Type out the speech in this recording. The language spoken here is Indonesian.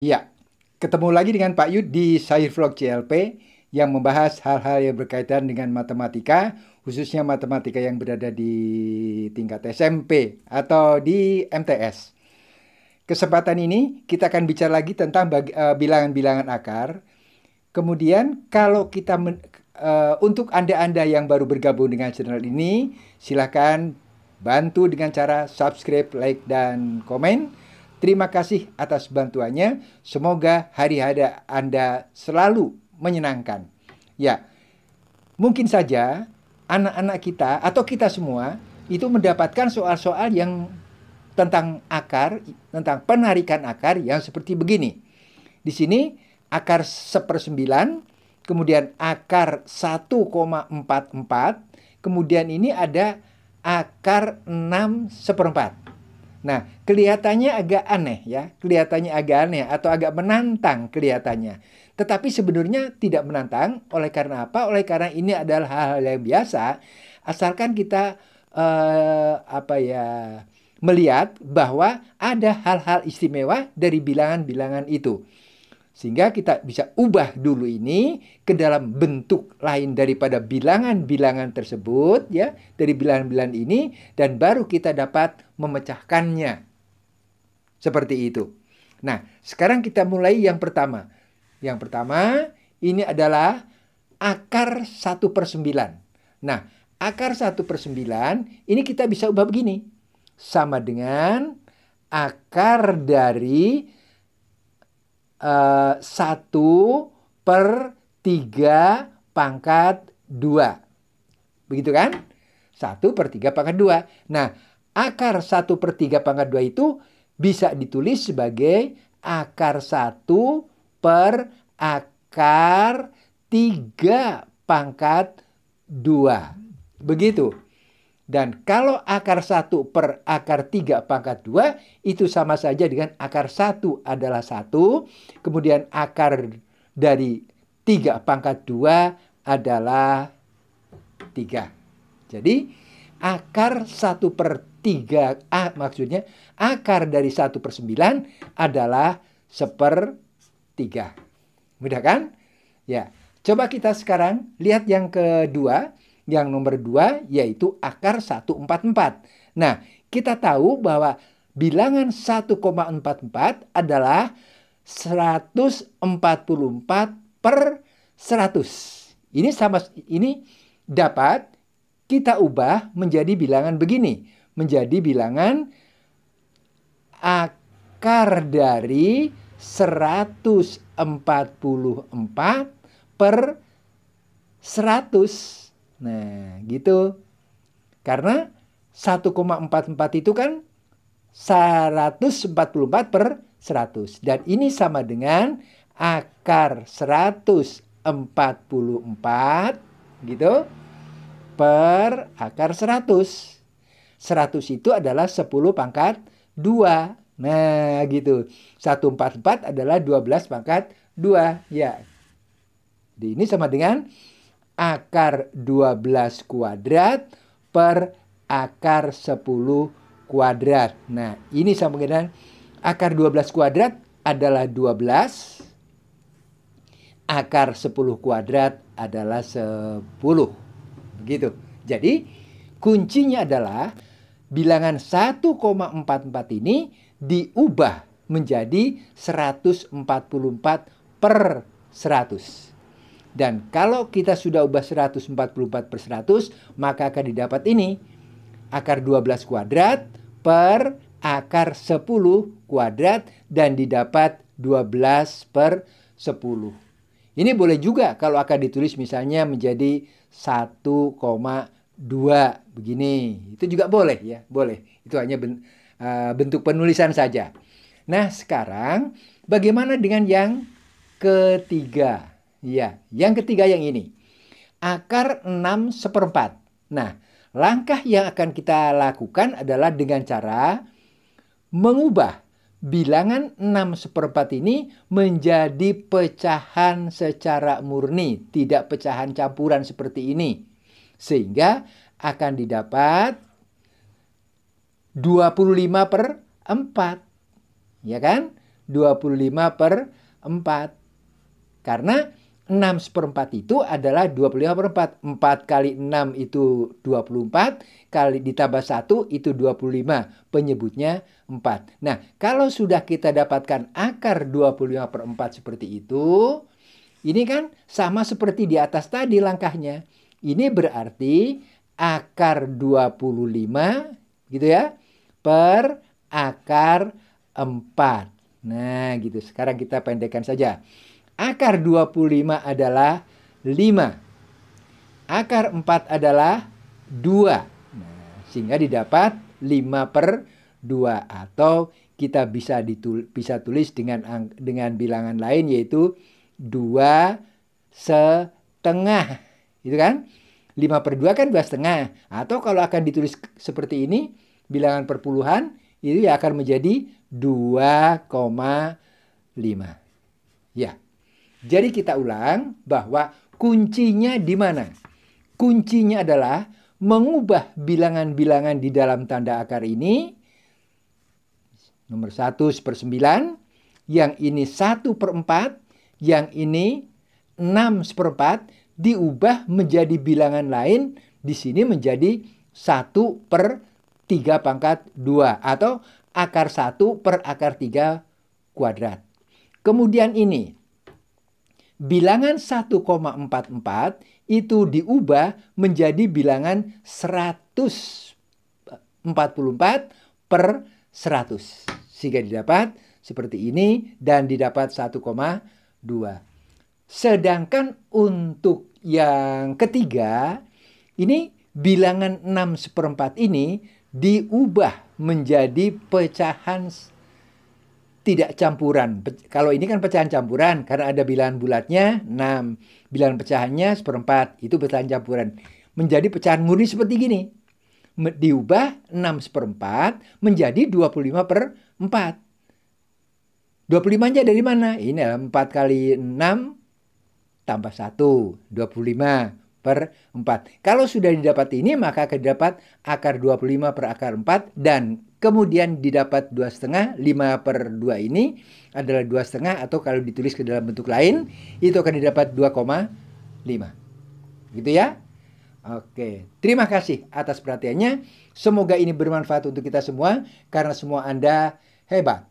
Ya, ketemu lagi dengan Pak Yud di Sahir Vlog CLP yang membahas hal-hal yang berkaitan dengan matematika, khususnya matematika yang berada di tingkat SMP atau di MTS. Kesempatan ini kita akan bicara lagi tentang eh, bilangan-bilangan akar. Kemudian kalau kita men, uh, untuk Anda-anda yang baru bergabung dengan channel ini, silahkan bantu dengan cara subscribe, like, dan komen Terima kasih atas bantuannya. Semoga hari hari Anda selalu menyenangkan. Ya, mungkin saja anak-anak kita atau kita semua itu mendapatkan soal-soal yang tentang akar, tentang penarikan akar yang seperti begini. Di sini akar sepersembilan, kemudian akar 1,44, kemudian ini ada akar 6 seperempat. Nah, kelihatannya agak aneh ya, kelihatannya agak aneh atau agak menantang kelihatannya. Tetapi sebenarnya tidak menantang, oleh karena apa? Oleh karena ini adalah hal-hal yang biasa, asalkan kita uh, apa ya melihat bahwa ada hal-hal istimewa dari bilangan-bilangan itu. Sehingga kita bisa ubah dulu ini ke dalam bentuk lain daripada bilangan-bilangan tersebut ya, dari bilangan-bilangan ini dan baru kita dapat memecahkannya. Seperti itu. Nah, sekarang kita mulai yang pertama. Yang pertama ini adalah akar 1 per 9. Nah, akar 1 per 9 ini kita bisa ubah begini. Sama dengan akar dari 1 eh, per 3 pangkat 2. Begitu kan? 1 per 3 pangkat 2. Nah, akar 1 per 3 pangkat 2 itu bisa ditulis sebagai akar 1 per akar 3 pangkat 2. Begitu. Dan kalau akar 1 per akar 3 pangkat 2 itu sama saja dengan akar 1 adalah 1. Kemudian akar dari 3 pangkat 2 adalah 3. Jadi akar 1 per 3, ah, maksudnya akar dari 1 per 9 adalah 1 per 3. Mudah kan? Ya. Coba kita sekarang lihat yang kedua. Yang nomor dua yaitu akar 144. Nah, kita tahu bahwa bilangan 1,44 adalah 144 per 100. Ini sama ini dapat kita ubah menjadi bilangan begini, menjadi bilangan akar dari 144 per 100. Nah, gitu. Karena 1,44 itu kan 144 per 100. Dan ini sama dengan akar 144 gitu per akar 100. 100 itu adalah 10 pangkat 2. Nah, gitu. 144 adalah 12 pangkat 2. Ya. Jadi ini sama dengan akar 12 kuadrat per akar 10 kuadrat. Nah, ini sama dengan akar 12 kuadrat adalah 12 akar 10 kuadrat adalah 10. Begitu. Jadi kuncinya adalah bilangan 1,44 ini diubah menjadi 144 per 100. Dan kalau kita sudah ubah 144 per 100, maka akan didapat ini. Akar 12 kuadrat per akar 10 kuadrat dan didapat 12 per 10. Ini boleh juga kalau akan ditulis misalnya menjadi 1,2 begini. Itu juga boleh ya, boleh. Itu hanya eh, bentuk penulisan saja. Nah sekarang bagaimana dengan yang ketiga? Ya, yang ketiga yang ini. Akar 6 seperempat. Nah, langkah yang akan kita lakukan adalah dengan cara mengubah bilangan 6 seperempat ini menjadi pecahan secara murni, tidak pecahan campuran seperti ini. Sehingga akan didapat 25 per 4. Ya kan? 25 per 4. Karena 6 seperempat itu adalah 25 per 4. 4 kali 6 itu 24, kali ditambah 1 itu 25. Penyebutnya 4. Nah, kalau sudah kita dapatkan akar 25 per 4 seperti itu, ini kan sama seperti di atas tadi langkahnya. Ini berarti akar 25 gitu ya per akar 4. Nah, gitu. Sekarang kita pendekkan saja. Akar 25 adalah 5. Akar 4 adalah 2. Nah, sehingga didapat 5 per 2 atau kita bisa ditul bisa tulis dengan dengan bilangan lain yaitu 2 setengah. Itu kan? 5 per 2 kan 2 setengah. Atau kalau akan ditulis seperti ini, bilangan perpuluhan, itu ya akan menjadi 2,5. Ya. Jadi kita ulang bahwa kuncinya di mana? Kuncinya adalah mengubah bilangan-bilangan di dalam tanda akar ini. Nomor 1 per 9, yang ini 1 per 4, yang ini 6 per 4, diubah menjadi bilangan lain, di sini menjadi 1 per 3 pangkat 2 atau akar 1 per akar 3 kuadrat. Kemudian ini bilangan 1,44 itu diubah menjadi bilangan 144 per 100. Sehingga didapat seperti ini dan didapat 1,2. Sedangkan untuk yang ketiga, ini bilangan 6 seperempat ini diubah menjadi pecahan tidak campuran. Pe kalau ini kan pecahan campuran karena ada bilangan bulatnya 6, bilangan pecahannya seperempat itu pecahan campuran. Menjadi pecahan murni seperti gini. Diubah 6 seperempat menjadi 25 per 4. 25 nya dari mana? Ini 4 kali 6 tambah 1, 25 per 4. Kalau sudah didapat ini maka akan didapat akar 25 per akar 4 dan kemudian didapat setengah 5 per 2 ini adalah setengah atau kalau ditulis ke dalam bentuk lain itu akan didapat 2,5. Gitu ya? Oke, terima kasih atas perhatiannya. Semoga ini bermanfaat untuk kita semua karena semua Anda hebat.